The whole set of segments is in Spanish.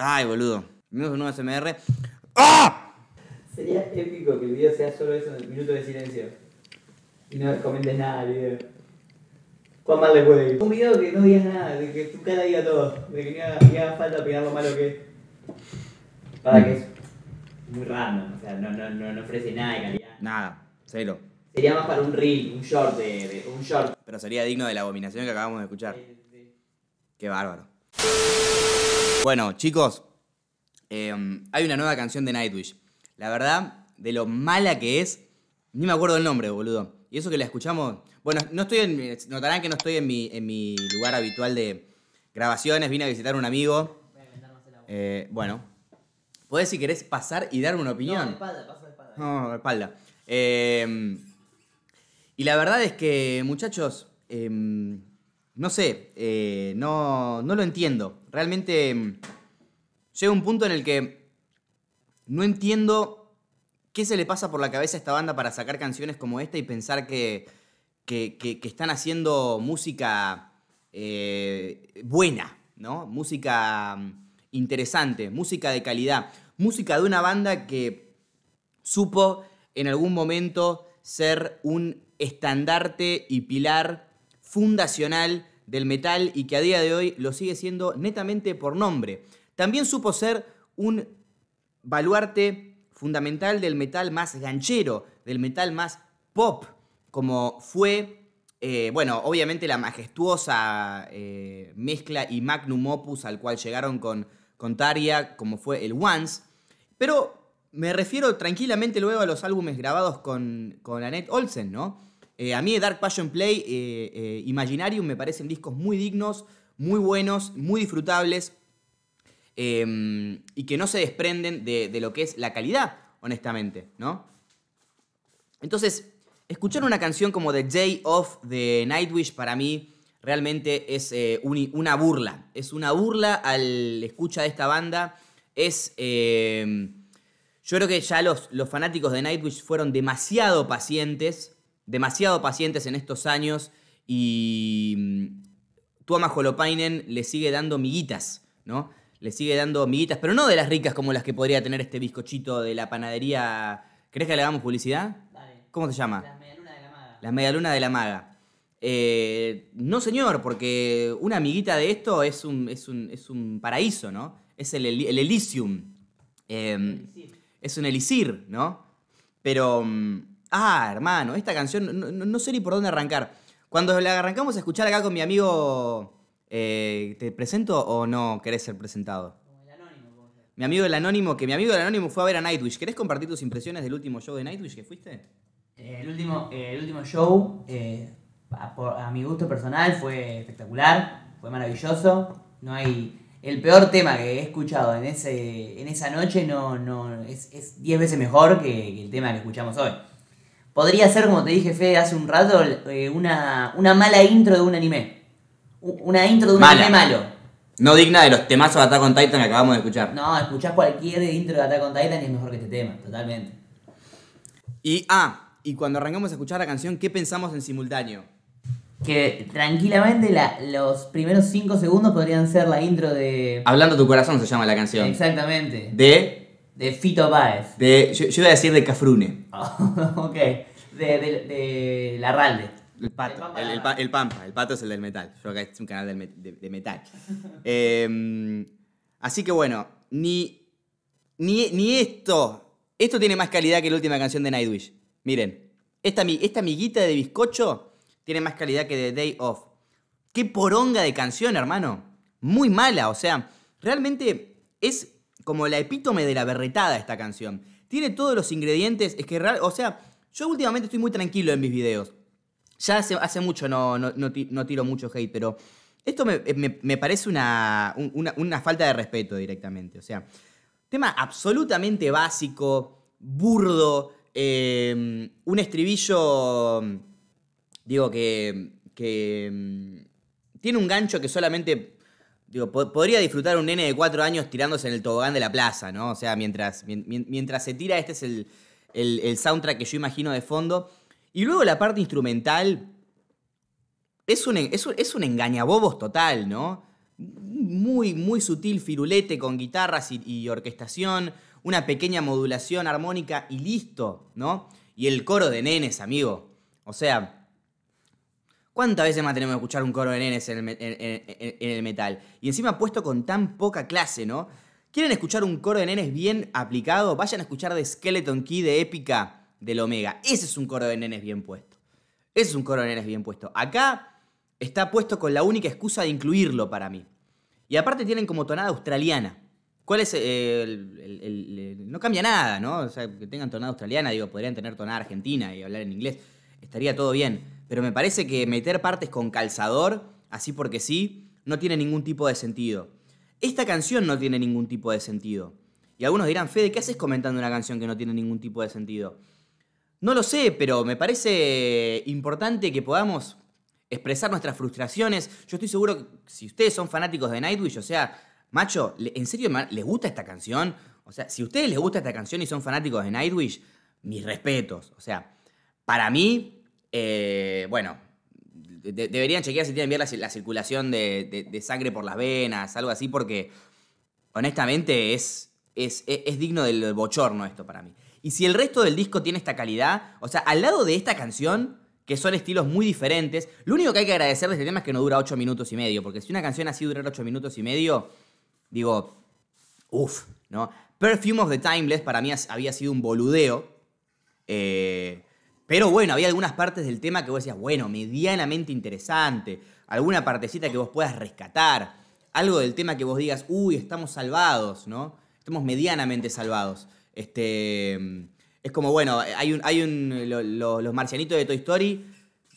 Ay, boludo. Menos un nuevo SMR. ¡Ah! Sería épico que el video sea solo eso, minuto de silencio. Y no comentes nada al video. ¿Cuán mal le puede ir? Un video que no digas nada, de que tu cara diga todo, de que ni haga, falta pegar lo malo que es. Para que es muy random, o sea, no, no, no, ofrece nada de calidad. Nada, cero. Sería más para un reel, un short de, un short. Pero sería digno de la abominación que acabamos de escuchar. Sí, sí. Qué bárbaro. Bueno, chicos, em, hay una nueva canción de Nightwish. La verdad, de lo mala que es, ni me acuerdo el nombre, boludo. Y eso que la escuchamos. Bueno, no estoy en. Notarán que no estoy en mi, lugar habitual de grabaciones. Vine a visitar a un amigo. Eh, bueno. puedes si querés, pasar y darme una opinión. No, espalda, espalda. No, espalda. Em, y la verdad es que, muchachos, em, no sé, eh, no, no lo entiendo. Realmente mm, llega un punto en el que no entiendo qué se le pasa por la cabeza a esta banda para sacar canciones como esta y pensar que, están haciendo música eh, buena, ¿no? Música mm, interesante, música de calidad, música de una banda que supo en algún momento ser un estandarte y pilar fundacional del metal y que a día de hoy lo sigue siendo netamente por nombre. También supo ser un baluarte fundamental del metal más ganchero, del metal más pop, como fue, eh, bueno, obviamente la majestuosa eh, mezcla y magnum opus al cual llegaron con, Taria, como fue el Once, pero me refiero tranquilamente luego a los álbumes grabados con Annette Olsen, ¿no? Eh, a mí Dark Passion Play, eh, eh, Imaginarium me parecen discos muy dignos, muy buenos, muy disfrutables em, y que no se desprenden de, lo que es la calidad, honestamente, ¿no? Entonces, escuchar una canción como The Day of de Nightwish para mí realmente es eh, una burla. Es una burla al escucha de esta banda. Es... Em, yo creo que ya los, los fanáticos de Nightwish fueron demasiado pacientes demasiado pacientes en estos años y mm, Tuama Jolopainen le sigue dando miguitas, ¿no? Le sigue dando miguitas, pero no de las ricas como las que podría tener este bizcochito de la panadería. ¿Crees que le hagamos publicidad? ¿Cómo se llama? Las medialunas de la maga. Las medialunas de la maga. Eh, no, señor, porque una miguita de esto es un, es un, paraíso, ¿no? Es el, Elysium. Em, es un elixir, ¿no? Pero. Mm, Ah, hermano, esta canción no, sé ni por dónde arrancar. Cuando la arrancamos a escuchar acá con mi amigo, eh, ¿te presento o no querés ser presentado? el anónimo, mi amigo el anónimo, que mi amigo el anónimo fue a ver a Nightwish. ¿Querés compartir tus impresiones del último show de Nightwish que fuiste? Eh, el, último, eh, el último show, a, mi gusto personal, fue espectacular, fue maravilloso. No hay el peor tema que he escuchado en, en esa noche no, no, es 10 veces mejor que, el tema que escuchamos hoy. Podría ser, como te dije, Fe hace un rato, eh, una, una mala intro de un anime. Una intro de un anime malo. No digna de los temazos de Attack on Titan que acabamos de escuchar. No, escuchás cualquier intro de Attack on Titan y es mejor que este tema, totalmente. Y, ah, y cuando arrancamos a escuchar la canción, ¿qué pensamos en simultáneo? Que tranquilamente los primeros 5 segundos podrían ser la intro de. Hablando tu corazón se llama la canción. Exactamente. De. De Fito Páez. de yo, iba a decir de Cafrune. ok de, de, la Ralde. El pato, el, Pampa, el pato es el del metal. Yo que es un canal de, metal. Em, así que bueno, ni, ni, esto. Esto tiene más calidad que la última canción de Nightwish. Miren, esta, esta amiguita de bizcocho tiene más calidad que The Day Off. Qué poronga de canción, hermano. Muy mala, o sea, realmente es como la epítome de la berretada esta canción. Tiene todos los ingredientes, es que, o sea, yo últimamente estoy muy tranquilo en mis videos. Ya hace, mucho no, no, tiro mucho hate, pero esto me, eh, parece una, una, falta de respeto directamente. O sea, tema absolutamente básico, burdo, eh, un estribillo, digo, que, que mm, tiene un gancho que solamente Digo, podría disfrutar un nene de cuatro años tirándose en el tobogán de la plaza, ¿no? O sea, mientras, mientras se tira, este es el, el, soundtrack que yo imagino de fondo. Y luego la parte instrumental es un, es es engañabobos total, ¿no? Muy, muy sutil firulete con guitarras y, orquestación, una pequeña modulación armónica y listo, ¿no? Y el coro de nenes, amigo. O sea, ¿Cuántas veces más tenemos que escuchar un coro de nenes en el, en el, metal? Y encima puesto con tan poca clase, ¿no? ¿Quieren escuchar un coro de nenes bien aplicado? Vayan a escuchar de Skeleton Key de Épica del Omega. Ese es un coro de nenes bien puesto. Ese es un coro de nenes bien puesto. Acá está puesto con la única excusa de incluirlo para mí. Y aparte tienen como tonada australiana. ¿Cuál es eh, el, No cambia nada, ¿no? O sea, que tengan tonada australiana, digo, podrían tener tonada argentina y hablar en inglés. Estaría todo bien. Pero me parece que meter partes con calzador, así porque sí, no tiene ningún tipo de sentido. Esta canción no tiene ningún tipo de sentido. Y algunos dirán, Fede, ¿qué haces comentando una canción que no tiene ningún tipo de sentido? No lo sé, pero me parece importante que podamos expresar nuestras frustraciones. Yo estoy seguro que si ustedes son fanáticos de Nightwish, o sea, macho, ¿en serio les gusta esta canción? O sea, si a ustedes les gusta esta canción y son fanáticos de Nightwish, mis respetos. O sea, para mí, eh, bueno, deberían chequear si tienen bien la, circulación de, sangre por las venas, algo así, porque honestamente es, e, es, digno del bochorno esto para mí. Y si el resto del disco tiene esta calidad, o sea, al lado de esta canción, que son estilos muy diferentes, lo único que hay que agradecer de este tema es que no dura 8 minutos y medio, porque si una canción así durara 8 minutos y medio, digo, uff, ¿no? Perfume of the Timeless para mí había sido un boludeo. Eh, pero bueno, había algunas partes del tema que vos decías, bueno, medianamente interesante, alguna partecita que vos puedas rescatar, algo del tema que vos digas, uy, estamos salvados, ¿no? Estamos medianamente salvados. Este, es como, bueno, hay un, hay un, los marcianitos de Toy Story,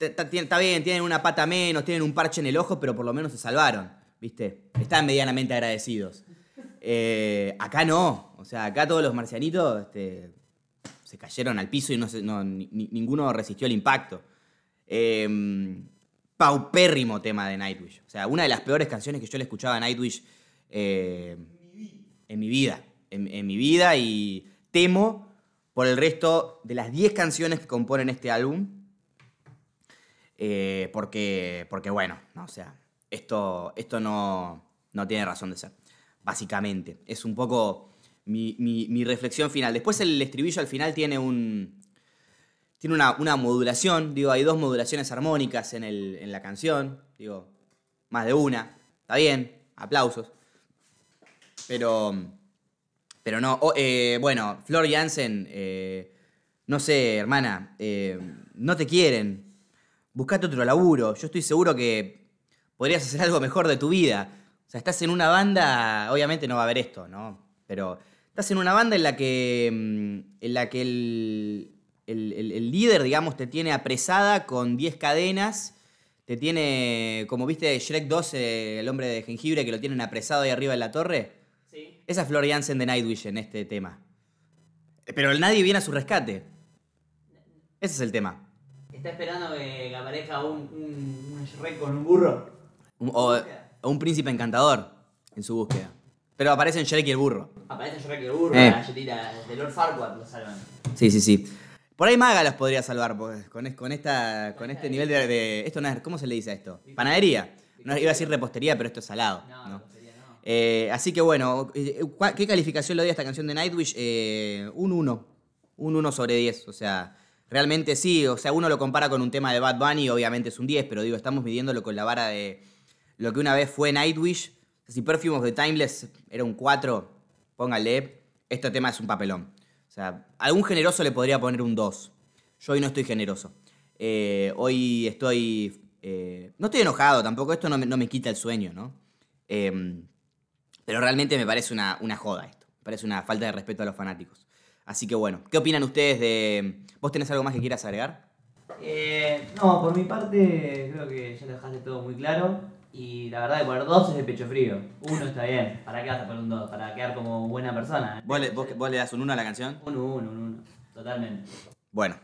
está bien, tienen una pata menos, tienen un parche en el ojo, pero por lo menos se salvaron, ¿viste? Están medianamente agradecidos. Eh, acá no, o sea, acá todos los marcianitos... Este, se cayeron al piso y no, ninguno resistió el impacto. Em, paupérrimo tema de Nightwish. O sea, una de las peores canciones que yo le escuchaba a Nightwish eh, en mi vida. En, mi vida y temo por el resto de las 10 canciones que componen este álbum. Eh, porque, porque, bueno, no, o sea, esto, esto no, no tiene razón de ser. Básicamente, es un poco mi, reflexión final. Después el estribillo al final tiene un, tiene una, modulación, digo, hay dos modulaciones armónicas en, el, en, la canción, digo, más de una, está bien, aplausos. Pero, pero no, eh, bueno, Flor Jansen, eh, no sé, hermana, eh, no te quieren, buscate otro laburo, yo estoy seguro que podrías hacer algo mejor de tu vida. O sea, estás en una banda, obviamente no va a haber esto, ¿no? Pero Estás en una banda en la que, mm, en la que el, el, líder, digamos, te tiene apresada con 10 cadenas. Te tiene, como viste, Shrek 2, eh, el hombre de jengibre, que lo tienen apresado ahí arriba en la torre. Sí. Esa es Florian de Nightwish en este tema. Pero nadie viene a su rescate. Ese es el tema. ¿Está esperando que aparezca un, un, Shrek con un burro? o un príncipe encantador en su búsqueda. Pero aparecen Shrek y el burro. Aparecen Shrek y el burro, eh. la galletita de Lord Farquaad lo salvan. Sí, sí, sí. Por ahí Maga los podría salvar, pues con, con, esta, con este nivel de, Esto no es. ¿Cómo se le dice a esto? Panadería. No, iba a decir repostería, pero esto es salado. No, eh, así que bueno, eh, ¿qué calificación le doy a esta canción de Nightwish? un 1. Un 1 sobre 10. O sea, realmente sí. O sea, uno lo compara con un tema de Bad Bunny, obviamente es un 10, pero digo, estamos midiéndolo con la vara de lo que una vez fue Nightwish si Perfumes de Timeless era un 4, póngale, este tema es un papelón. O sea, algún generoso le podría poner un 2. Yo hoy no estoy generoso. Eh, hoy estoy... Eh, no estoy enojado tampoco, esto no me, quita el sueño, ¿no? Em, pero realmente me parece una, una joda esto. Me parece una falta de respeto a los fanáticos. Así que bueno, ¿qué opinan ustedes de... ¿Vos tenés algo más que quieras agregar? Eh, no, por mi parte creo que ya dejaste todo muy claro. Y la verdad de poner dos es de pecho frío. Uno está bien. ¿Para qué vas a poner un dos? Para quedar como buena persona. ¿eh? ¿Vos le, das un uno a la canción? uno uno, un uno. Totalmente. Bueno,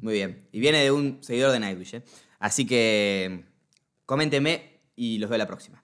muy bien. Y viene de un seguidor de Nightwish, ¿eh? Así que coménteme y los veo la próxima.